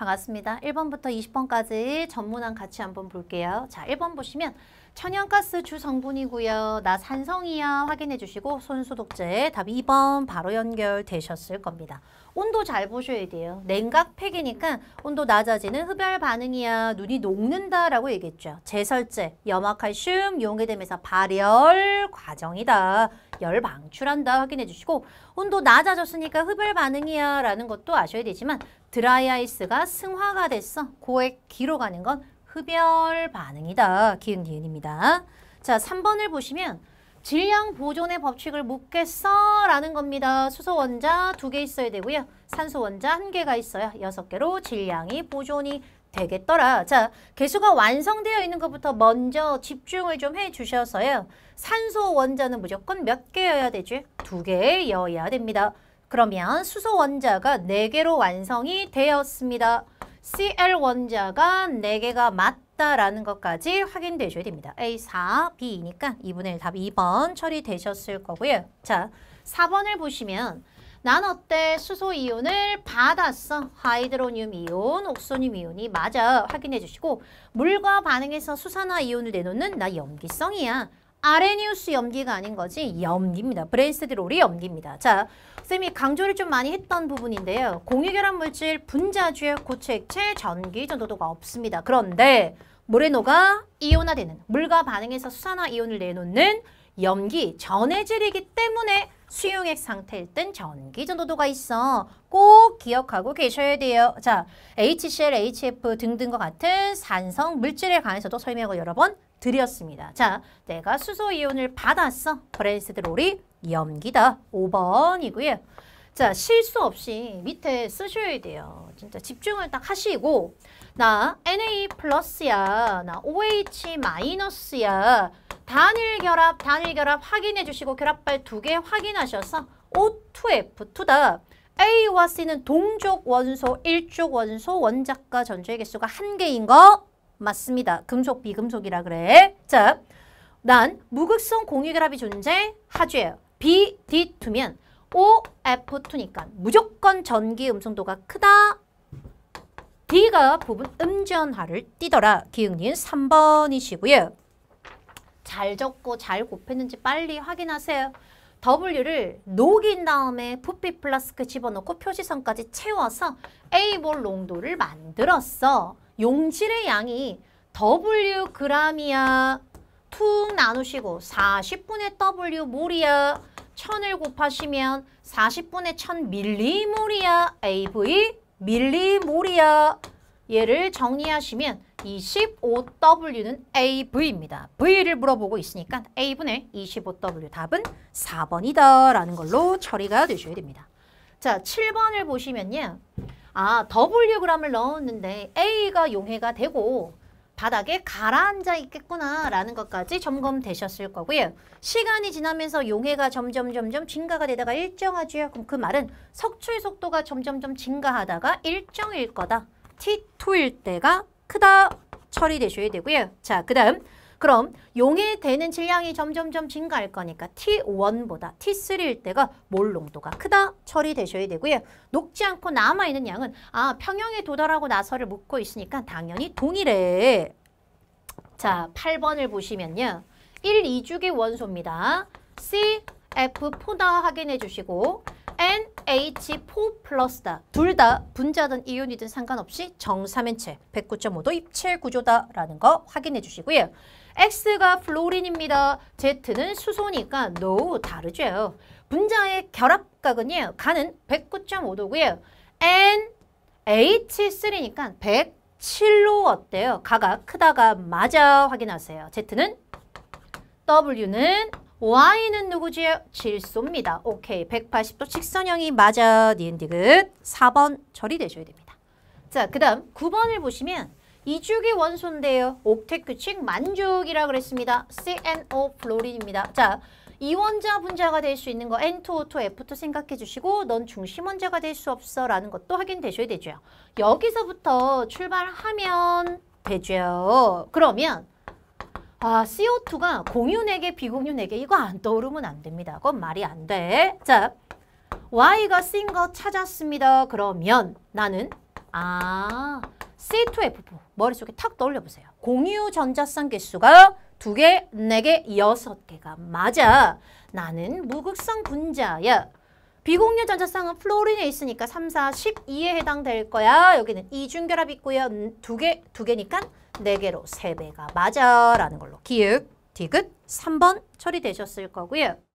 반갑습니다. 1번부터 20번까지 전문항 같이 한번 볼게요. 자, 1번 보시면 천연가스 주 성분이고요. 나 산성이야 확인해 주시고 손소독제 답 2번 바로 연결되셨을 겁니다. 온도 잘 보셔야 돼요. 냉각팩이니까 온도 낮아지는 흡열 반응이야. 눈이 녹는다라고 얘기했죠. 제설제, 염화칼슘 용해됨에서 발열 과정이다. 열 방출한다 확인해 주시고 온도 낮아졌으니까 흡열 반응이야 라는 것도 아셔야 되지만 드라이아이스가 승화가 됐어. 고액 기로 가는 건 흡열 반응이다. 기운 기운입니다. 자, 3번을 보시면 질량 보존의 법칙을 묻겠어 라는 겁니다. 수소 원자 두 개 있어야 되고요. 산소 원자 한 개가 있어야 여섯 개로 질량이 보존이 되겠더라. 자, 개수가 완성되어 있는 것부터 먼저 집중을 좀 해주셔서요. 산소 원자는 무조건 몇 개여야 되죠두 개여야 됩니다. 그러면 수소 원자가 4개로 완성이 되었습니다. Cl 원자가 4개가 맞다라는 것까지 확인되셔야 됩니다. A 4, B니까 2분의 1답 2번 처리되셨을 거고요. 자, 4번을 보시면 난 어때? 수소 이온을 받았어. 하이드로늄 이온, 옥소늄 이온이 맞아. 확인해 주시고 물과 반응해서 수산화 이온을 내놓는 나 염기성이야. 아레니우스 염기가 아닌 거지 염기입니다. 브레스테롤이 염기입니다. 자, 쌤이 강조를 좀 많이 했던 부분인데요. 공유결합 물질 분자주의 고체액체 전기 전도도가 없습니다. 그런데 모레노가 이온화되는 물과 반응해서 수산화 이온을 내놓는 염기 전해질이기 때문에 수용액 상태일 땐 전기 전도도가 있어. 꼭 기억하고 계셔야 돼요. 자, HCl, HF 등등과 같은 산성 물질에 관해서도 설명을 여러 번 드렸습니다. 자, 내가 수소이온을 받았어. 브랜스드롤이 염기다. 5번이고요. 자, 실수 없이 밑에 쓰셔야 돼요. 진짜 집중을 딱 하시고 나 Na 플러스야, 나 OH 마이너스야. 단일 결합, 단일 결합 확인해 주시고 결합발 두 개 확인하셔서 O2F2다. A와 C는 동족 원소, 일족 원소, 원자과 전조의 개수가 한 개인 거 맞습니다. 금속, 비금속이라 그래. 자, 난 무극성 공유결합이 존재 하주요 B, D2면 OF2니까 무조건 전기 음성도가 크다. D가 부분 음전하를 띠더라. 기흥님 3번이시고요. 잘 적고 잘 곱했는지 빨리 확인하세요. W를 녹인 다음에 부피 플라스크 집어넣고 표시선까지 채워서 A볼 농도를 만들었어. 용질의 양이 W 그람이야 툭 나누시고 40분의 W 몰이야 1000을 곱하시면 40분의 1000 밀리몰이야 AV 밀리몰이야 얘를 정리하시면 25W는 AV입니다. V를 물어보고 있으니까 A분의 25W 답은 4번이다라는 걸로 처리가 되셔야 됩니다. 자, 7번을 보시면요. 아, W그램을 넣었는데 A가 용해가 되고 바닥에 가라앉아 있겠구나라는 것까지 점검되셨을 거고요. 시간이 지나면서 용해가 점점 점점 증가가 되다가 일정하지요. 그럼 그 말은 석출 속도가 점점 점 증가하다가 일정일 거다. T2일 때가 크다 처리되셔야 되고요. 자, 그 다음 그럼 용해 되는 질량이 점점점 증가할 거니까 T1보다 T3일 때가 몰 농도가 크다 처리되셔야 되고요. 녹지 않고 남아있는 양은 아 평형에 도달하고 나서를 묻고 있으니까 당연히 동일해. 자, 8번을 보시면요. 1, 2주기 원소입니다. C, F4다 확인해 주시고 NH4 플러스다. 둘 다 분자든 이온이든 상관없이 정삼면체 109.5도 입체 구조다라는 거 확인해 주시고요. X가 플로린입니다. Z는 수소니까 no 다르죠. 분자의 결합각은요. 가는 109.5도고요. N, H3니까 107로 어때요? 가가 크다가 맞아 확인하세요. Z는 W는 Y는 누구지요? 질소입니다. 오케이. 180도 직선형이 맞아. 니은디귿 4번 처리되셔야 됩니다. 자, 그 다음 9번을 보시면 이주기 원소인데요. 옥텟 규칙 만족이라 그랬습니다. CNO 플로린입니다. 자, 이원자 분자가 될 수 있는 거 N2O2, F2 생각해 주시고 넌 중심원자가 될 수 없어 라는 것도 확인되셔야 되죠. 여기서부터 출발하면 되죠. 그러면 아 CO2가 공유액에 비공유액에 이거 안 떠오르면 안 됩니다. 그건 말이 안 돼. 자, Y가 쓴 거 찾았습니다. 그러면 나는 아... C2F4 머릿속에 탁 떠올려 보세요. 공유 전자쌍 개수가 두 개, 네 개, 여 개가 맞아. 나는 무극성 분자야. 비공유 전자쌍은 플로린에 있으니까 3, 4, 12에 해당될 거야. 여기는 이중결합 있고요. 두 개, 두 개니까 네 개로 세 배가 맞아. 라는 걸로 기획, 디귿 3번 처리되셨을 거고요.